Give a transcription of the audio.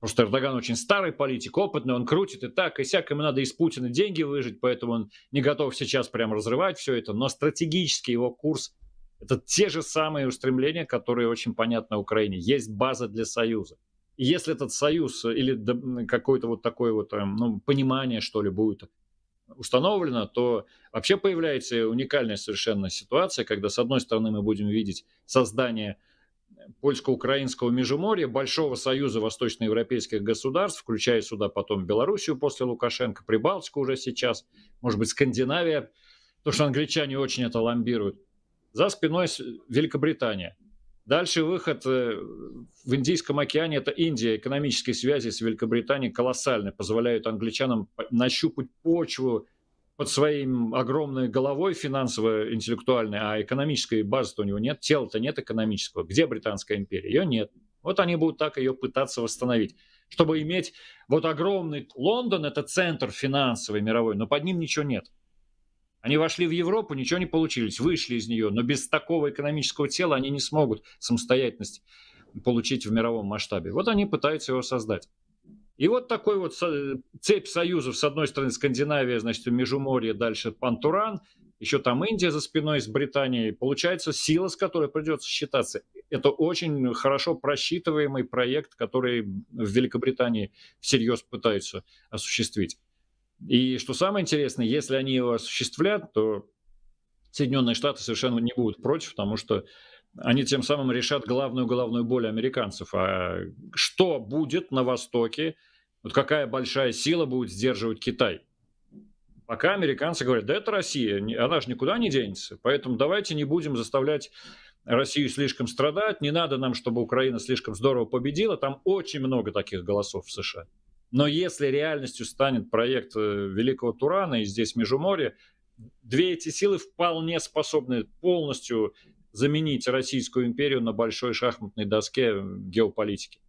Потому что Эрдоган очень старый политик, опытный, он крутит и так, и сяк, ему надо из Путина деньги выжить, поэтому он не готов сейчас прям разрывать все это, но стратегически его курс – это те же самые устремления, которые очень понятны Украине. Есть база для союза. И если этот союз или какое-то вот такое вот эм, ну, понимание, что ли, будет установлено, то вообще появляется уникальная совершенно ситуация, когда, с одной стороны, мы будем видеть создание польско-украинского межуморья, Большого союза восточноевропейских государств, включая сюда потом Белоруссию после Лукашенко, Прибалтику уже сейчас, может быть, Скандинавия, то что англичане очень это ломбируют. За спиной Великобритания. Дальше выход э, в Индийском океане – это Индия. Экономические связи с Великобританией колоссальны, позволяют англичанам нащупать почву под своей огромной головой финансово-интеллектуальной, а экономической базы у него нет, тела-то нет экономического. Где Британская империя? Ее нет. Вот они будут так ее пытаться восстановить чтобы иметь вот огромный Лондон, это центр финансовый мировой, но под ним ничего нет. Они вошли в Европу, ничего не получились, вышли из нее, но без такого экономического тела они не смогут самостоятельность получить в мировом масштабе. Вот они пытаются его создать. И вот такой вот цепь союзов, с одной стороны Скандинавия, значит, Межуморье, дальше Пантуран, еще там Индия за спиной с Британией. Получается сила, с которой придется считаться. Это очень хорошо просчитываемый проект, который в Великобритании всерьез пытаются осуществить. И что самое интересное, если они его осуществлят, то Соединенные Штаты совершенно не будут против, потому что они тем самым решат главную-главную боль американцев. А что будет на Востоке? Вот какая большая сила будет сдерживать Китай? Пока американцы говорят, да это Россия, она же никуда не денется, поэтому давайте не будем заставлять Россию слишком страдать, не надо нам, чтобы Украина слишком здорово победила, там очень много таких голосов в США. Но если реальностью станет проект э, Великого Турана и здесь Межуморье, две эти силы вполне способны полностью заменить Российскую империю на большой шахматной доске геополитики.